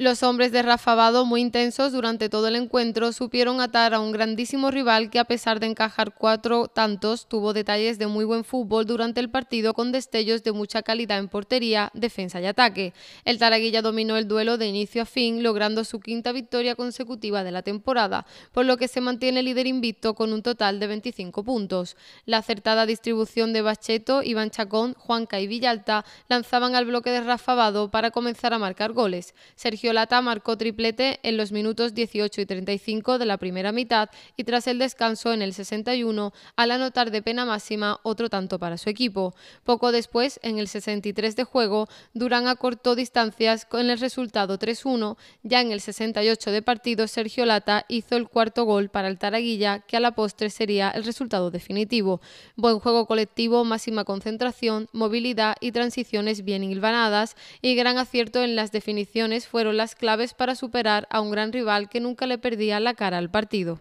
Los hombres de Rafa muy intensos durante todo el encuentro, supieron atar a un grandísimo rival que a pesar de encajar cuatro tantos, tuvo detalles de muy buen fútbol durante el partido con destellos de mucha calidad en portería, defensa y ataque. El Taraguilla dominó el duelo de inicio a fin, logrando su quinta victoria consecutiva de la temporada, por lo que se mantiene líder invicto con un total de 25 puntos. La acertada distribución de Bacheto, Iván Chacón, Juanca y Villalta lanzaban al bloque de Rafa para comenzar a marcar goles. Sergio Lata marcó triplete en los minutos 18 y 35 de la primera mitad y tras el descanso en el 61 al anotar de pena máxima otro tanto para su equipo. Poco después, en el 63 de juego, Durán acortó distancias con el resultado 3-1. Ya en el 68 de partido, Sergio Lata hizo el cuarto gol para el Taraguilla, que a la postre sería el resultado definitivo. Buen juego colectivo, máxima concentración, movilidad y transiciones bien hilvanadas y gran acierto en las definiciones fueron las claves para superar a un gran rival que nunca le perdía la cara al partido.